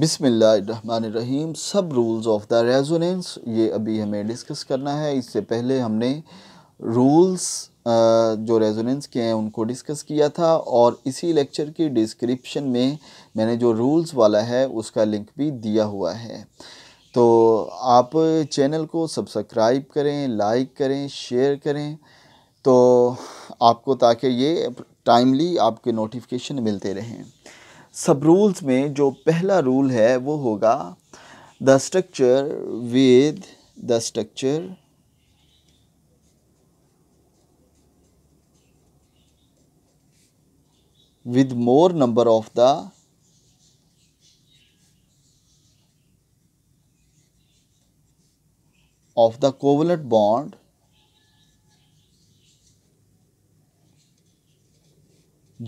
बिसमीम सब rules of the resonance ये अभी हमें डिस्कस करना है इससे पहले हमने रूल्स जो रेजोनेंस के हैं उनको डिस्कस किया था और इसी लेक्चर की डिस्क्रिप्शन में मैंने जो रूल्स वाला है उसका लिंक भी दिया हुआ है तो आप चैनल को सब्सक्राइब करें लाइक करें शेयर करें तो आपको ताकि ये टाइमली आपके नोटिफिकेशन मिलते रहें सब रूल्स में जो पहला रूल है वो होगा the structure with the structure with more number of the of the covalent bond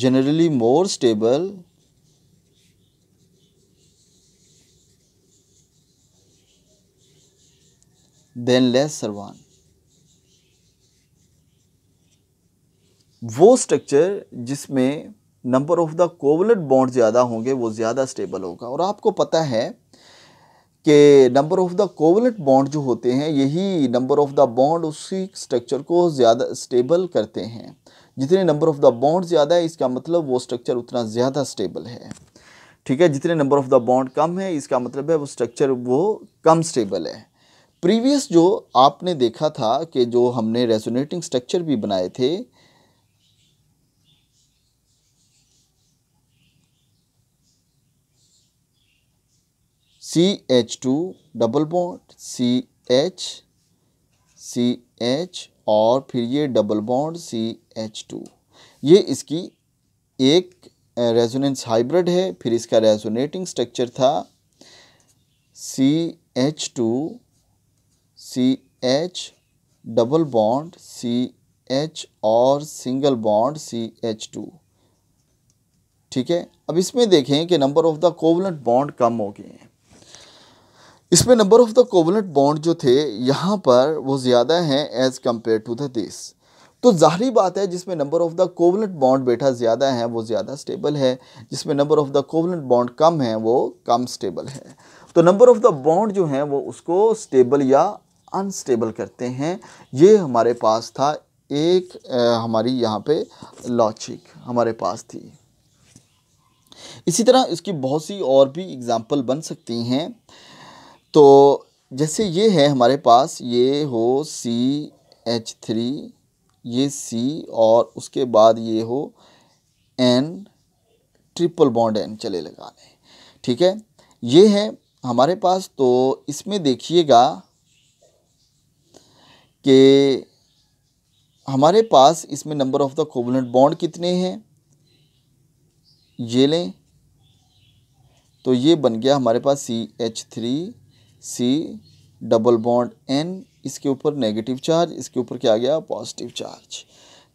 generally more stable बेनलेस सरवान वो स्ट्रक्चर जिसमें number of the covalent bond ज़्यादा होंगे वो ज़्यादा स्टेबल होगा और आपको पता है कि number of the covalent bond जो होते हैं यही नंबर ऑफ़ द बॉन्ड उसी स्ट्रक्चर को ज़्यादा स्टेबल करते हैं जितने नंबर ऑफ़ द बॉन्ड ज़्यादा है इसका मतलब वो स्ट्रक्चर उतना ज़्यादा स्टेबल है ठीक है जितने नंबर ऑफ़ द बॉन्ड कम है इसका मतलब है वो स्ट्रक्चर वो कम स्टेबल है प्रीवियस जो आपने देखा था कि जो हमने रेजोनेटिंग स्ट्रक्चर भी बनाए थे C H two double bond C H C H और फिर ये double bond C H two ये इसकी एक रेजोनेंस हाइब्रिड है फिर इसका रेजोनेटिंग स्ट्रक्चर था C H two C H double bond C H और single bond C H two ठीक है अब इसमें देखें कि number of the covalent bond कम हो गए हैं इसमें number of the covalent bond जो थे यहाँ पर वो ज़्यादा हैं as compare to the this तो ज़ाहरी बात है जिसमें number of the covalent bond बेटा ज़्यादा है वो ज़्यादा स्टेबल है जिसमें number of the covalent bond कम है वो कम स्टेबल है तो नंबर ऑफ़ द बॉन्ड जो हैं वो उसको स्टेबल या अनस्टेबल करते हैं ये हमारे पास था एक आ, हमारी यहाँ पे लॉजिक हमारे पास थी इसी तरह इसकी बहुत सी और भी एग्ज़ाम्पल बन सकती हैं तो जैसे ये है हमारे पास ये हो सी एच थ्री ये सी और उसके बाद ये हो एन ट्रिपल बॉन्ड एन चले लगा लें ठीक है ये है हमारे पास तो इसमें देखिएगा कि हमारे पास इसमें number of the covalent bond कितने हैं ये लें तो ये बन गया हमारे पास C H three C double bond N इसके ऊपर नेगेटिव चार्ज इसके ऊपर क्या आ गया पॉजिटिव चार्ज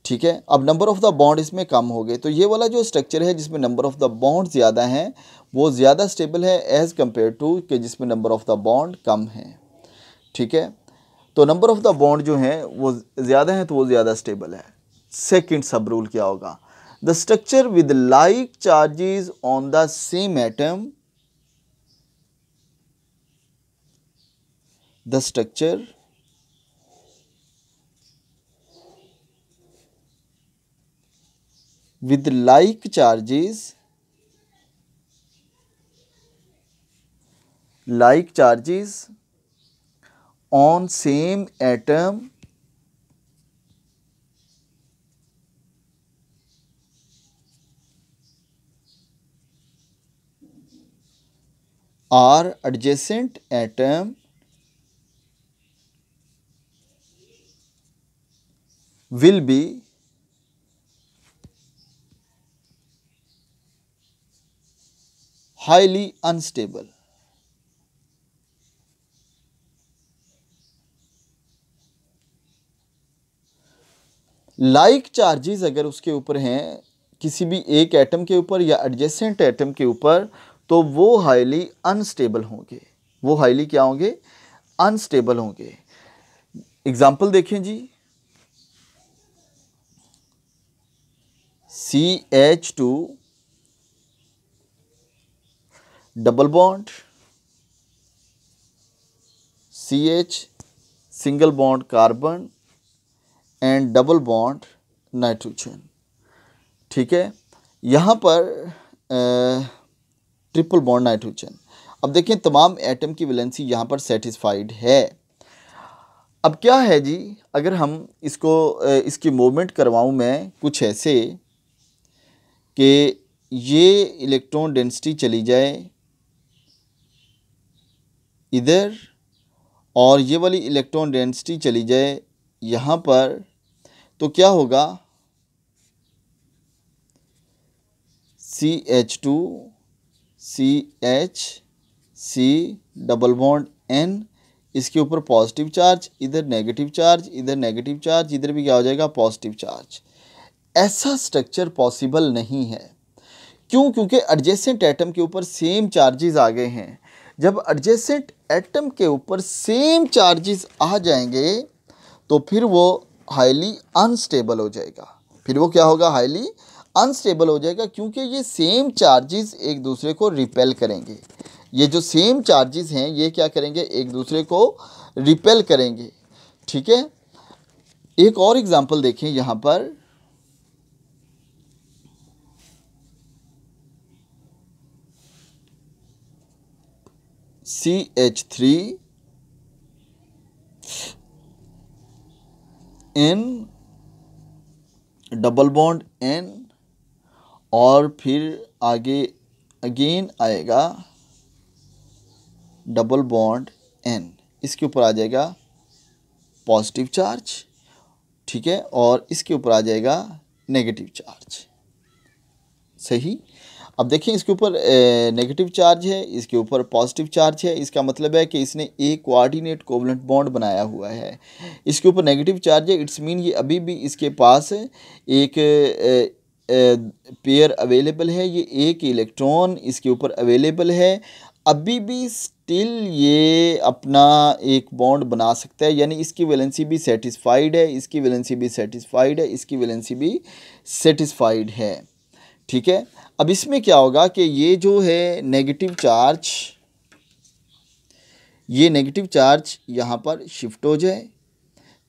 ठीक है अब नंबर ऑफ़ द बॉन्ड इसमें कम हो गए तो ये वाला जो स्ट्रक्चर है जिसमें नंबर ऑफ़ द बॉन्ड ज़्यादा हैं वो ज़्यादा स्टेबल है एज़ कम्पेयर टू कि जिसमें नंबर ऑफ़ द बॉन्ड कम है ठीक है तो नंबर ऑफ़ द बॉन्ड जो हैं वो ज़्यादा हैं तो वो ज़्यादा स्टेबल है सेकंड सब रूल क्या होगा the structure with like charges on the same atom the structure with like charges like charges on same atom or adjacent atom will be highly unstable. Like like charges अगर उसके ऊपर हैं किसी भी एक एटम के ऊपर या एडजेसेंट एटम के ऊपर तो वो हाईली अनस्टेबल होंगे वो हाईली क्या होंगे अनस्टेबल होंगे एग्ज़ाम्पल देखें जी C H two double bond C H single bond carbon and double bond nitrogen ठीक है यहाँ पर ट्रिपल बॉन्ड नाइट्रोजन अब देखें तमाम एटम की वैलेंसी यहाँ पर सेटिस्फाइड है अब क्या है जी अगर हम इसको इसकी मूवमेंट करवाऊँ मैं कुछ ऐसे कि ये इलेक्ट्रॉन डेंसिटी चली जाए इधर और ये वाली इलेक्ट्रॉन डेंसिटी चली जाए यहाँ पर तो क्या होगा C H two C H C double bond N इसके ऊपर पॉजिटिव चार्ज इधर नेगेटिव चार्ज इधर नेगेटिव चार्ज इधर भी क्या हो जाएगा पॉजिटिव चार्ज ऐसा स्ट्रक्चर पॉसिबल नहीं है क्यों क्योंकि एडजेसेंट एटम के ऊपर सेम चार्जेस आ गए हैं जब एडजेसेंट एटम के ऊपर सेम चार्जेस आ जाएंगे तो फिर वो हाईली अनस्टेबल हो जाएगा फिर वो क्या होगा हाईली अनस्टेबल हो जाएगा क्योंकि ये सेम चार्जेस एक दूसरे को रिपेल करेंगे ये जो सेम चार्जेस हैं ये क्या करेंगे एक दूसरे को रिपेल करेंगे ठीक है एक और एग्जांपल देखें यहाँ पर C H three N double bond N और फिर आगे अगेन आएगा डबल बॉन्ड एन इसके ऊपर आ जाएगा पॉजिटिव चार्ज ठीक है और इसके ऊपर आ जाएगा नेगेटिव चार्ज सही अब देखिए इसके ऊपर नेगेटिव चार्ज है इसके ऊपर पॉजिटिव चार्ज है इसका मतलब है कि इसने ए कोऑर्डिनेट कोवलेंट बॉन्ड बनाया हुआ है इसके ऊपर नेगेटिव चार्ज है इट्स मीन ये अभी भी इसके पास एक पेयर अवेलेबल है ये एक इलेक्ट्रॉन इसके ऊपर अवेलेबल है अभी भी स्टिल ये अपना एक बॉन्ड बना सकता है यानी इसकी वैलेंसी भी सेटिस्फाइड है इसकी वैलेंसी भी सेटिस्फाइड है इसकी वैलेंसी भी सेटिस्फाइड है ठीक है अब इसमें क्या होगा कि ये जो है नेगेटिव चार्ज ये नेगेटिव चार्ज यहाँ पर शिफ्ट हो जाए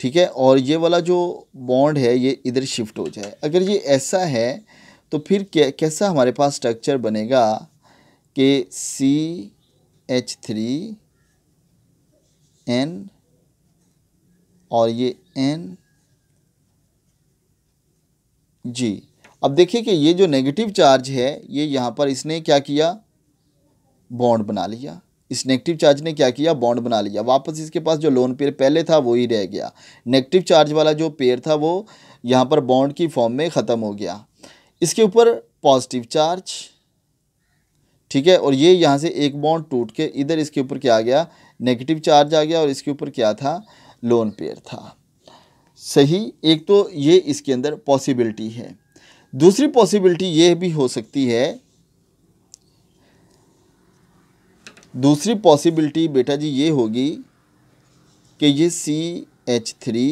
ठीक है और ये वाला जो बॉन्ड है ये इधर शिफ्ट हो जाए अगर ये ऐसा है तो फिर क्या कैसा हमारे पास स्ट्रक्चर बनेगा कि सी एच थ्री एन और ये एन जी अब देखिए कि ये जो नेगेटिव चार्ज है ये यहाँ पर इसने क्या किया बॉन्ड बना लिया इस नेगेटिव चार्ज ने क्या किया बॉन्ड बना लिया वापस इसके पास जो लोन पेयर पहले था वो ही रह गया नेगेटिव चार्ज वाला जो पेयर था वो यहाँ पर बॉन्ड की फॉर्म में ख़त्म हो गया इसके ऊपर पॉजिटिव चार्ज ठीक है और ये यहाँ से एक बॉन्ड टूट के इधर इसके ऊपर क्या आ गया नेगेटिव चार्ज आ गया और इसके ऊपर क्या था लोन पेयर था सही एक तो ये इसके अंदर पॉसिबिलिटी है दूसरी पॉसिबिलिटी यह भी हो सकती है दूसरी पॉसिबिलिटी बेटा जी ये होगी कि ये C H three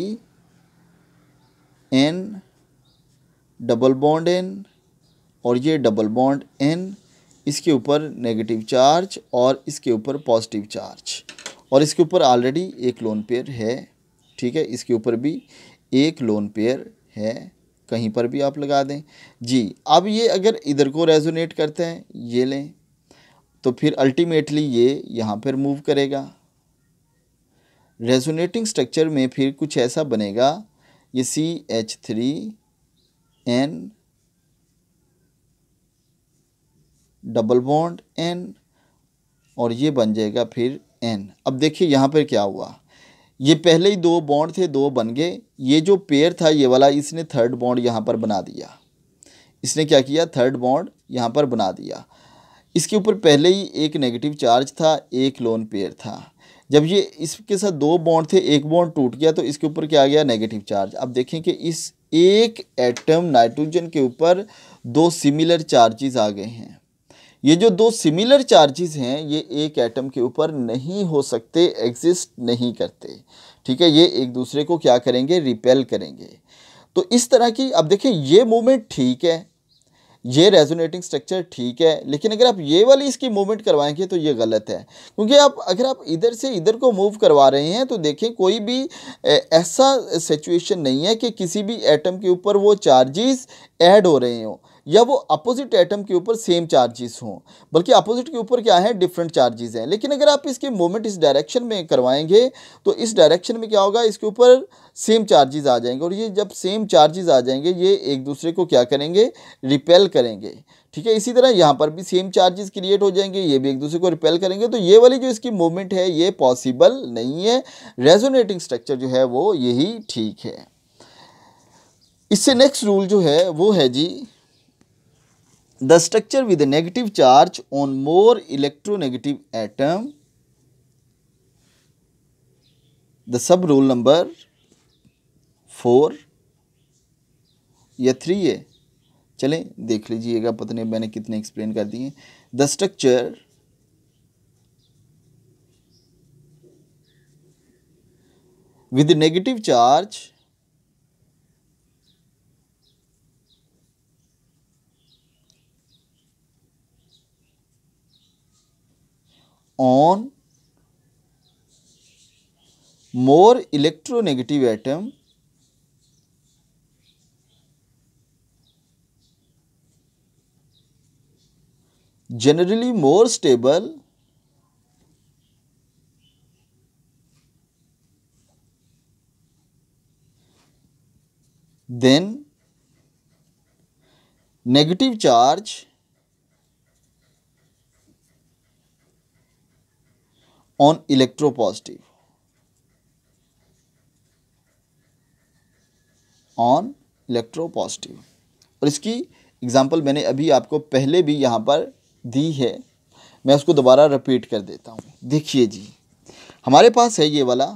N double bond N और ये डबल बॉन्ड एन इसके ऊपर नेगेटिव चार्ज और इसके ऊपर पॉजिटिव चार्ज और इसके ऊपर ऑलरेडी एक लोन पेयर है ठीक है इसके ऊपर भी एक लोन पेयर है कहीं पर भी आप लगा दें जी अब ये अगर इधर को रेजोनेट करते हैं ये लें तो फिर अल्टीमेटली ये यहाँ पर मूव करेगा रेजोनेटिंग स्ट्रक्चर में फिर कुछ ऐसा बनेगा ये C H three N double bond N और ये बन जाएगा फिर एन अब देखिए यहाँ पर क्या हुआ ये पहले ही दो बॉन्ड थे दो बन गए ये जो पेयर था ये वाला इसने थर्ड बॉन्ड यहाँ पर बना दिया इसने क्या किया थर्ड बॉन्ड यहाँ पर बना दिया इसके ऊपर पहले ही एक नेगेटिव चार्ज था एक लोन पेयर था जब ये इसके साथ दो बॉन्ड थे एक बॉन्ड टूट गया तो इसके ऊपर क्या आ गया नेगेटिव चार्ज अब देखें कि इस एक एटम नाइट्रोजन के ऊपर दो सिमिलर चार्जेस आ गए हैं ये जो दो सिमिलर चार्जेस हैं ये एक एटम के ऊपर नहीं हो सकते एग्जिस्ट नहीं करते ठीक है ये एक दूसरे को क्या करेंगे रिपेल करेंगे तो इस तरह की अब देखें ये मूवमेंट ठीक है ये रेजोनेटिंग स्ट्रक्चर ठीक है लेकिन अगर आप ये वाली इसकी मूवमेंट करवाएंगे तो ये गलत है क्योंकि आप अगर आप इधर से इधर को मूव करवा रहे हैं तो देखें कोई भी ऐसा सिचुएशन नहीं है कि किसी भी एटम के ऊपर वो चार्जेस ऐड हो रहे हों या वो अपोजिट एटम के ऊपर सेम चार्जेस हों बल्कि अपोजिट के ऊपर क्या है डिफरेंट चार्जेस हैं लेकिन अगर आप इसके मूवमेंट इस डायरेक्शन में करवाएंगे तो इस डायरेक्शन में क्या होगा इसके ऊपर सेम चार्जेस आ जाएंगे और ये जब सेम चार्जेस आ जाएंगे ये एक दूसरे को क्या करेंगे रिपेल करेंगे ठीक है इसी तरह यहाँ पर भी सेम चार्जेस क्रिएट हो जाएंगे ये भी एक दूसरे को रिपेल करेंगे तो ये वाली जो इसकी मूवमेंट है ये पॉसिबल नहीं है रेजोनेटिंग स्ट्रक्चर जो है वो यही ठीक है इससे नेक्स्ट रूल जो है वो है जी the structure with a negative charge on more electronegative atom the sub rule number 4 या थ्री है चलें देख लीजिएगा पता नहीं मैंने कितने एक्सप्लेन कर दिए the structure with negative charge on more electronegative atom generally more stable than negative charge on electropositive on electropositive और इसकी एग्ज़ाम्पल मैंने अभी आपको पहले भी यहाँ पर दी है मैं उसको दोबारा रिपीट कर देता हूँ देखिए जी हमारे पास है ये वाला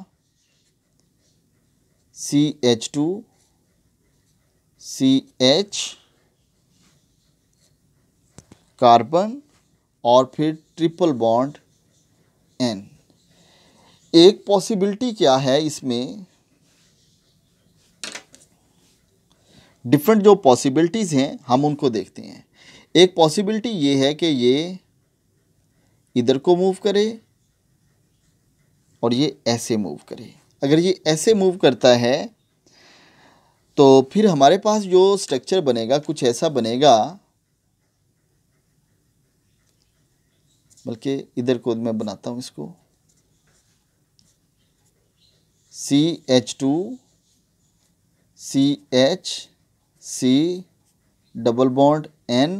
C H two C H carbon और फिर ट्रिपल बॉन्ड एन एक पॉसिबिलिटी क्या है इसमें डिफरेंट जो पॉसिबिलिटीज़ हैं हम उनको देखते हैं एक पॉसिबिलिटी ये है कि ये इधर को मूव करे और ये ऐसे मूव करे अगर ये ऐसे मूव करता है तो फिर हमारे पास जो स्ट्रक्चर बनेगा कुछ ऐसा बनेगा बल्कि इधर को मैं बनाता हूँ इसको C H two C H C double bond N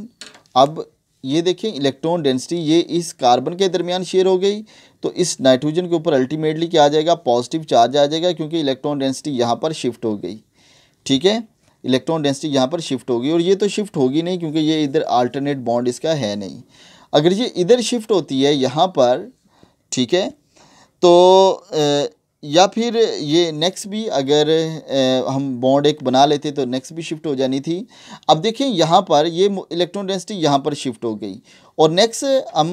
अब ये देखें इलेक्ट्रॉन डेंसिटी ये इस कार्बन के दरमियान शेयर हो गई तो इस नाइट्रोजन के ऊपर अल्टीमेटली क्या आ जाएगा पॉजिटिव चार्ज आ जाएगा क्योंकि इलेक्ट्रॉन डेंसिटी यहाँ पर शिफ्ट हो गई ठीक है इलेक्ट्रॉन डेंसिटी यहाँ पर शिफ्ट होगी और ये तो शिफ्ट होगी नहीं क्योंकि ये इधर आल्टरनेट बॉन्ड इसका है नहीं अगर ये इधर शिफ्ट होती है यहाँ पर ठीक है तो या फिर ये नेक्स्ट भी अगर हम बॉन्ड एक बना लेते तो नेक्स्ट भी शिफ्ट हो जानी थी अब देखें यहाँ पर ये इलेक्ट्रॉन डेंसिटी यहाँ पर शिफ्ट हो गई और नेक्स्ट हम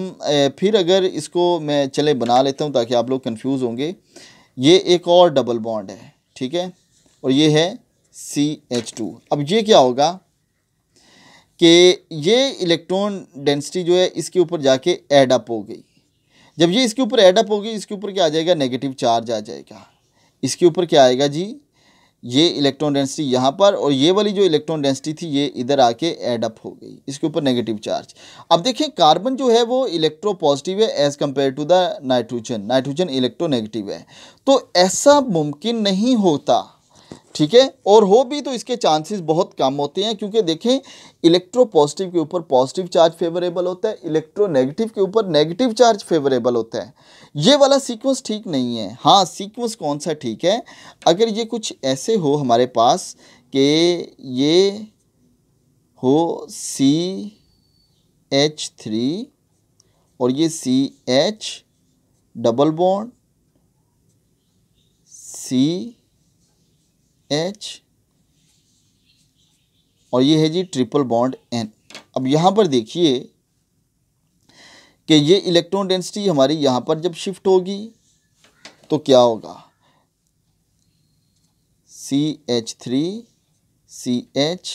फिर अगर इसको मैं चले बना लेता हूँ ताकि आप लोग कंफ्यूज होंगे ये एक और डबल बॉन्ड है ठीक है और ये है सी एच टू अब ये क्या होगा कि ये इलेक्ट्रॉन डेंसिटी जो है इसके ऊपर जाके एडअप हो गई जब ये इसके ऊपर एडअप होगी इसके ऊपर क्या आ जाएगा नेगेटिव चार्ज आ जाएगा इसके ऊपर क्या आएगा जी ये इलेक्ट्रॉन डेंसिटी यहाँ पर और ये वाली जो इलेक्ट्रॉन डेंसिटी थी ये इधर आके एडअप हो गई इसके ऊपर नेगेटिव चार्ज अब देखिए कार्बन जो है वो इलेक्ट्रो पॉजिटिव है as compare to the nitrogen nitrogen electronegative है तो ऐसा मुमकिन नहीं होता ठीक है और हो भी तो इसके चांसेस बहुत कम होते हैं क्योंकि देखें इलेक्ट्रो पॉजिटिव के ऊपर पॉजिटिव चार्ज फेवरेबल होता है इलेक्ट्रो नेगेटिव के ऊपर नेगेटिव चार्ज फेवरेबल होता है ये वाला सीक्वेंस ठीक नहीं है हाँ सीक्वेंस कौन सा ठीक है अगर ये कुछ ऐसे हो हमारे पास कि ये हो सी एच थ्री और ये C H double bond C H और ये है जी ट्रिपल बॉन्ड एन अब यहाँ पर देखिए कि ये इलेक्ट्रॉन डेंसिटी हमारी यहाँ पर जब शिफ्ट होगी तो क्या होगा C H three C H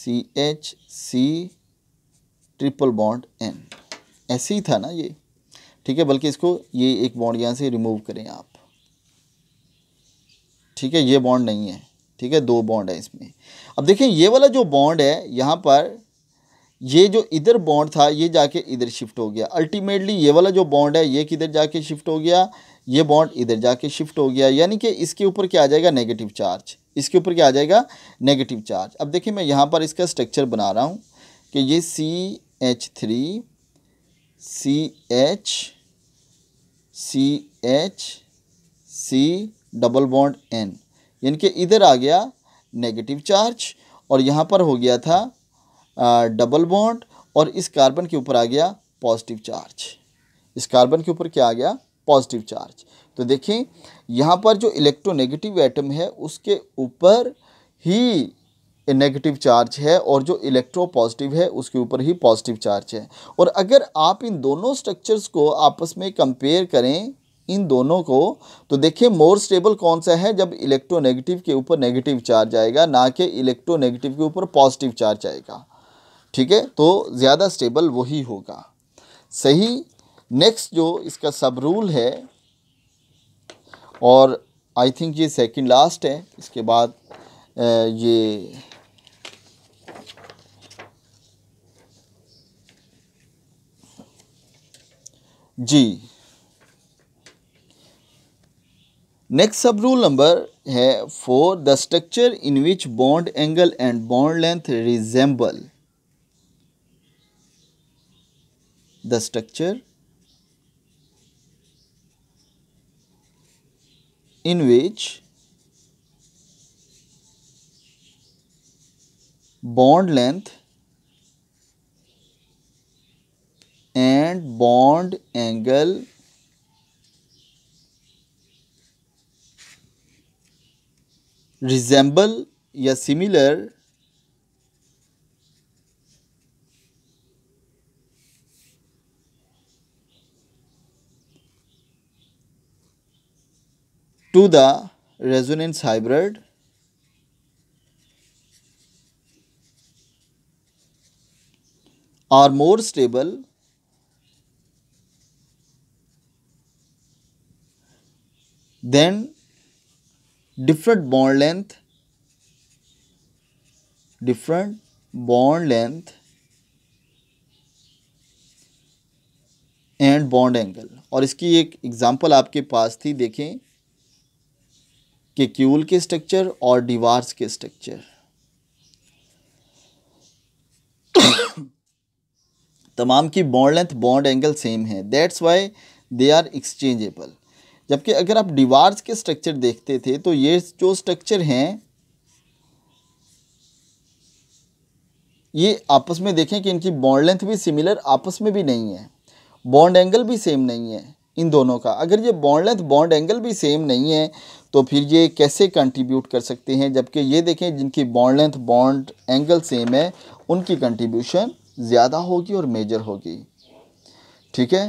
C H C triple bond N ऐसे ही था ना ये ठीक है बल्कि इसको ये एक बॉन्ड यहाँ से रिमूव करें आप ठीक है ये बॉन्ड नहीं है ठीक है दो बॉन्ड है इसमें अब देखें ये वाला जो बॉन्ड है यहाँ पर ये जो इधर बॉन्ड था ये जाके इधर शिफ्ट हो गया अल्टीमेटली ये वाला जो बॉन्ड है ये किधर जाके शिफ्ट हो गया ये बॉन्ड इधर जाके शिफ्ट हो गया यानी कि इसके ऊपर क्या आ जाएगा नेगेटिव चार्ज इसके ऊपर क्या आ जाएगा नेगेटिव चार्ज अब देखिए मैं यहाँ पर इसका स्ट्रक्चर बना रहा हूँ कि ये C H three C H C H C double bond N यानी कि इधर आ गया नेगेटिव चार्ज और यहाँ पर हो गया था आ, डबल बॉन्ड और इस कार्बन के ऊपर आ गया पॉजिटिव चार्ज इस कार्बन के ऊपर क्या आ गया पॉजिटिव चार्ज तो देखें यहाँ पर जो इलेक्ट्रोनेगेटिव एटम है उसके ऊपर ही नेगेटिव चार्ज है और जो इलेक्ट्रो पॉजिटिव है उसके ऊपर ही पॉजिटिव चार्ज है और अगर आप इन दोनों स्ट्रक्चर्स को आपस में कंपेयर करें इन दोनों को तो देखिए मोर स्टेबल कौन सा है जब इलेक्ट्रोनेगेटिव के ऊपर नेगेटिव चार्ज आएगा ना कि इलेक्ट्रोनेगेटिव के ऊपर पॉजिटिव चार्ज आएगा ठीक है तो ज़्यादा स्टेबल वही होगा सही नेक्स्ट जो इसका सब रूल है और आई थिंक ये सेकंड लास्ट है इसके बाद ये जी Next sub rule number है for the structure in which bond angle and bond length resemble. The structure in which bond length and bond angle resemble या similar to the resonance hybrid are more stable than different bond length different bond length and bond angle और इसकी एक example आपके पास थी देखें कि क्यूल के structure और डिवार्स के स्ट्रक्चर तमाम की bond length bond angle same है that's why they are exchangeable जबकि अगर आप डिवार्स के स्ट्रक्चर देखते थे तो ये जो स्ट्रक्चर हैं ये आपस में देखें कि इनकी बॉन्ड लेंथ भी सिमिलर आपस में भी नहीं है बॉन्ड एंगल भी सेम नहीं है इन दोनों का अगर ये बॉन्ड लेंथ बॉन्ड एंगल भी सेम नहीं है तो फिर ये कैसे कंट्रीब्यूट कर सकते हैं जबकि ये देखें जिनकी bond length bond angle same है उनकी कंट्रीब्यूशन ज़्यादा होगी और मेजर होगी ठीक है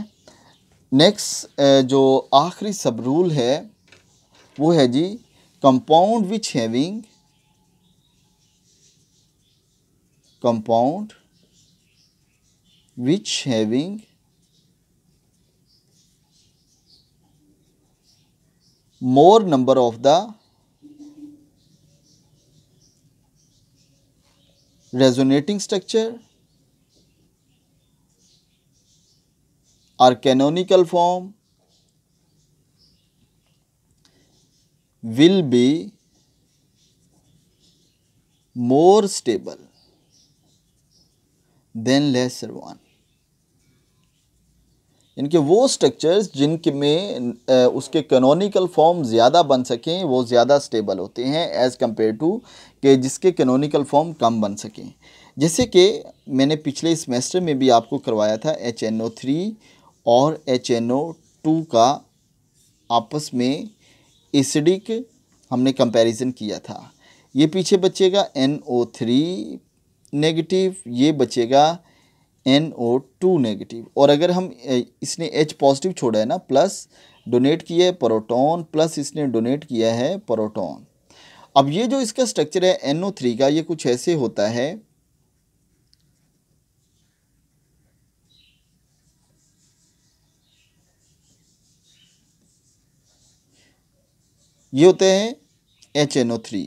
नेक्स्ट जो आखिरी सब रूल है वो है जी compound which having compound which having more number of the resonating structure or canonical form will be more stable than lesser one इनके वो स्ट्रक्चर्स जिनके में उसके कैनोनिकल फॉर्म ज़्यादा बन सकें वो ज़्यादा स्टेबल होते हैं एज़ कम्पेयर टू के जिसके कैनोनिकल फॉर्म कम बन सकें जैसे कि मैंने पिछले सेमेस्टर में भी आपको करवाया था एच एन ओ थ्री और एच एन ओ टू का आपस में एसिडिक हमने कंपैरिजन किया था ये पीछे बचेगा एन ओ थ्री नेगेटिव ये बचेगा एन ओ टू नेगेटिव और अगर हम इसने एच पॉजिटिव छोड़ा है ना प्लस डोनेट किया है प्रोटोन प्लस इसने डोनेट किया है प्रोटोन अब ये जो इसका स्ट्रक्चर है एन ओ थ्री का ये कुछ ऐसे होता है ये होते हैं एच एन ओ थ्री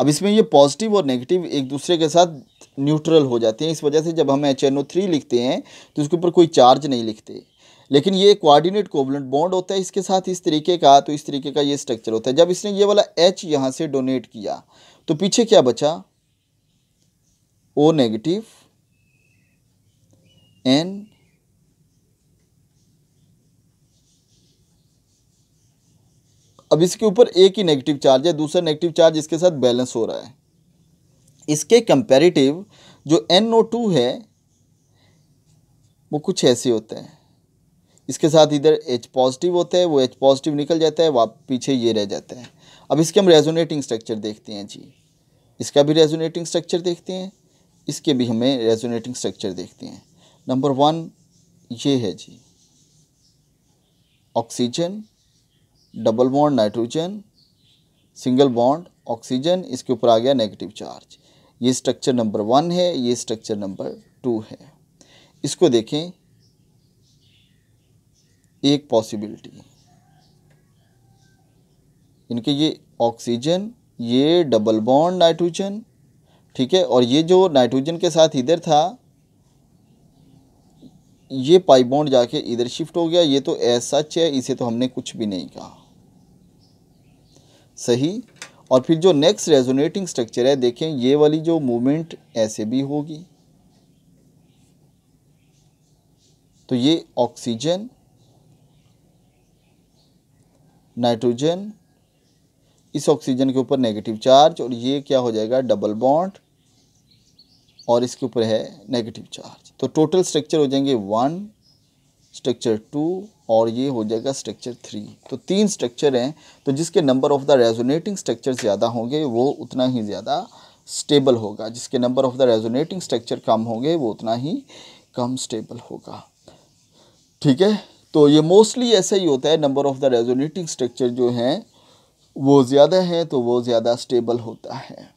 अब इसमें ये पॉजिटिव और नेगेटिव एक दूसरे के साथ न्यूट्रल हो जाते हैं इस वजह से जब हम एच एन ओ थ्री लिखते हैं तो इसके ऊपर कोई चार्ज नहीं लिखते लेकिन ये कोऑर्डिनेट कोवलेंट बॉन्ड होता है इसके साथ इस तरीके का तो इस तरीके का ये स्ट्रक्चर होता है जब इसने ये वाला एच यहाँ से डोनेट किया तो पीछे क्या बचा ओ नेगेटिव एन अब इसके ऊपर एक ही नेगेटिव चार्ज है दूसरा नेगेटिव चार्ज इसके साथ बैलेंस हो रहा है इसके कंपेरेटिव जो एन ओ टू है वो कुछ ऐसे होते हैं इसके साथ इधर एच पॉजिटिव होता है वो एच पॉजिटिव निकल जाता है वहाँ पीछे ये रह जाता है अब इसके हम रेजोनेटिंग स्ट्रक्चर देखते हैं जी इसका भी रेजोनेटिंग स्ट्रक्चर देखते हैं इसके भी हमें रेजोनेटिंग स्ट्रक्चर देखते हैं नंबर वन ये है जी oxygen double bond nitrogen single bond oxygen इसके ऊपर आ गया नेगेटिव चार्ज ये स्ट्रक्चर नंबर वन है ये स्ट्रक्चर नंबर टू है इसको देखें एक पॉसिबिलिटी इनके ये ऑक्सीजन ये डबल बॉन्ड नाइट्रोजन ठीक है और ये जो नाइट्रोजन के साथ इधर था ये पाई बॉन्ड जाके इधर शिफ्ट हो गया ये तो ऐसा है इसे तो हमने कुछ भी नहीं कहा सही और फिर जो नेक्स्ट रेजोनेटिंग स्ट्रक्चर है देखें ये वाली जो मूवमेंट ऐसे भी होगी तो ये ऑक्सीजन नाइट्रोजन इस ऑक्सीजन के ऊपर नेगेटिव चार्ज और ये क्या हो जाएगा डबल बॉन्ड और इसके ऊपर है नेगेटिव चार्ज तो टोटल स्ट्रक्चर हो जाएंगे वन स्ट्रक्चर टू और ये हो जाएगा स्ट्रक्चर थ्री तो तीन स्ट्रक्चर हैं तो जिसके number of the resonating structure ज़्यादा होंगे वो उतना ही ज़्यादा स्टेबल होगा जिसके number of the resonating structure कम होंगे वो उतना ही कम स्टेबल होगा ठीक है तो ये मोस्टली ऐसा ही होता है number of the resonating structure जो हैं वो ज़्यादा हैं तो वो ज़्यादा स्टेबल होता है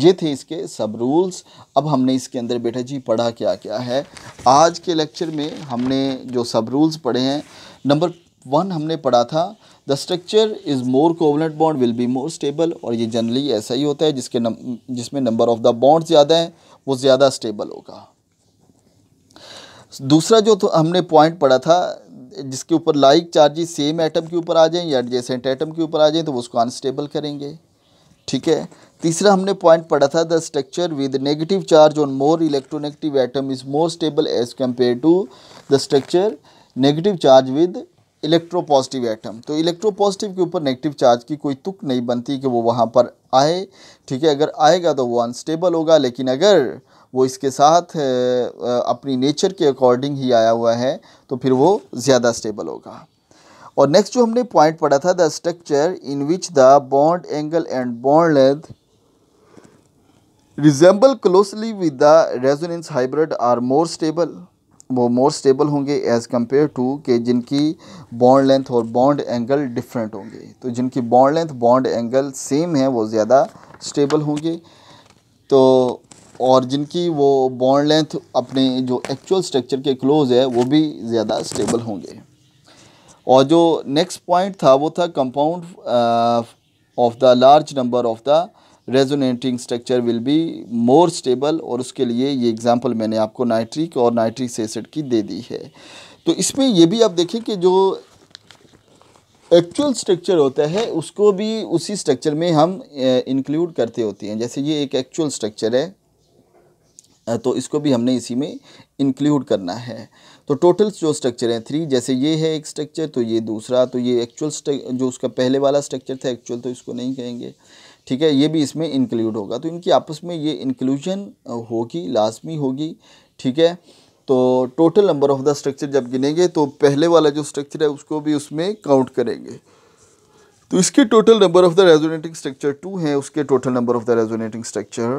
ये थे इसके सब रूल्स अब हमने इसके अंदर बेटा जी पढ़ा क्या क्या है आज के लेक्चर में हमने जो सब रूल्स पढ़े हैं नंबर वन हमने पढ़ा था the structure is more covalent bond will be more stable और ये जनरली ऐसा ही होता है जिसके नम, जिसमें नंबर ऑफ द बॉन्ड ज़्यादा है वो ज़्यादा स्टेबल होगा दूसरा जो तो हमने पॉइंट पढ़ा था जिसके ऊपर लाइक चार्जेस सेम एटम के ऊपर आ जाएं या एडजेसेंट एटम के ऊपर आ जाएं तो वो उसको अनस्टेबल करेंगे ठीक है तीसरा हमने पॉइंट पढ़ा था the structure with negative charge on more electronegative atom is more stable as compare to the structure negative charge with electropositive atom तो इलेक्ट्रो पॉजिटिव के ऊपर नेगेटिव चार्ज की कोई तुक नहीं बनती कि वो वहाँ पर आए ठीक है अगर आएगा तो वो अनस्टेबल होगा लेकिन अगर वो इसके साथ अपनी नेचर के अकॉर्डिंग ही आया हुआ है तो फिर वो ज़्यादा स्टेबल होगा और नेक्स्ट जो हमने पॉइंट पढ़ा था the structure in which the bond angle and bond length resemble closely with the resonance hybrid are more stable वो मोर स्टेबल होंगे एज़ कम्पेयर टू कि जिनकी बॉन्ड लेंथ और बॉन्ड एंगल डिफरेंट होंगे तो जिनकी bond length bond angle same है वो ज़्यादा स्टेबल होंगे तो और जिनकी वो बॉन्ड लेंथ अपने जो एक्चुअल स्ट्रक्चर के क्लोज है वो भी ज़्यादा स्टेबल होंगे और जो नेक्स्ट पॉइंट था वो था compound of the large number of the resonating structure will be more stable और उसके लिए ये एग्ज़ाम्पल मैंने आपको नाइट्रिक और नाइट्रिक एसिड की दे दी है तो इसमें यह भी आप देखें कि जो एक्चुअल स्ट्रक्चर होता है उसको भी उसी स्ट्रक्चर में हम इंक्लूड करते होते हैं जैसे ये एक एक्चुअल स्ट्रक्चर है तो इसको भी हमने इसी में इंक्लूड करना है तो टोटल जो स्ट्रक्चर हैं थ्री जैसे ये है एक स्ट्रक्चर तो ये दूसरा तो ये एक्चुअल जो उसका पहले वाला स्ट्रक्चर था एक्चुअल तो इसको नहीं कहेंगे ठीक है ये भी इसमें इंक्लूड होगा तो इनकी आपस में ये इंक्लूजन होगी लाजमी होगी ठीक है तो total number of the structure जब गिनेंगे तो पहले वाला जो स्ट्रक्चर है उसको भी उसमें काउंट करेंगे तो इसके total number of the resonating structure two हैं उसके total number of the resonating structure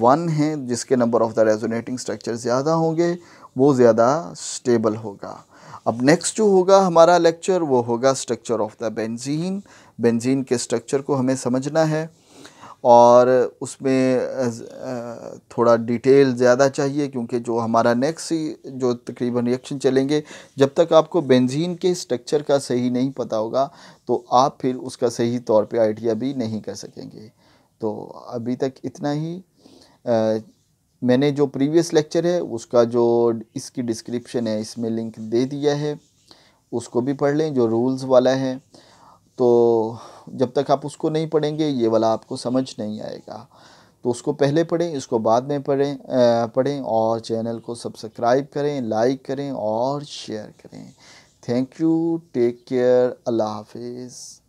one हैं जिसके number of the resonating structure ज़्यादा होंगे वो ज़्यादा स्टेबल होगा अब नेक्स्ट जो होगा हमारा लेक्चर वो होगा structure of the benzene benzene के स्ट्रक्चर को हमें समझना है और उसमें थोड़ा डिटेल ज़्यादा चाहिए क्योंकि जो हमारा नेक्स्ट जो तकरीबन रिएक्शन चलेंगे जब तक आपको बेंजीन के स्ट्रक्चर का सही नहीं पता होगा तो आप फिर उसका सही तौर पे आइडिया भी नहीं कर सकेंगे तो अभी तक इतना ही आ, मैंने जो प्रीवियस लेक्चर है उसका जो इसकी डिस्क्रिप्शन है इसमें लिंक दे दिया है उसको भी पढ़ लें जो रूल्स वाला है तो जब तक आप उसको नहीं पढ़ेंगे ये वाला आपको समझ नहीं आएगा तो उसको पहले पढ़ें इसको बाद में पढ़ें पढ़ें और चैनल को सब्सक्राइब करें लाइक करें और शेयर करें थैंक यू टेक केयर अल्लाह हाफिज़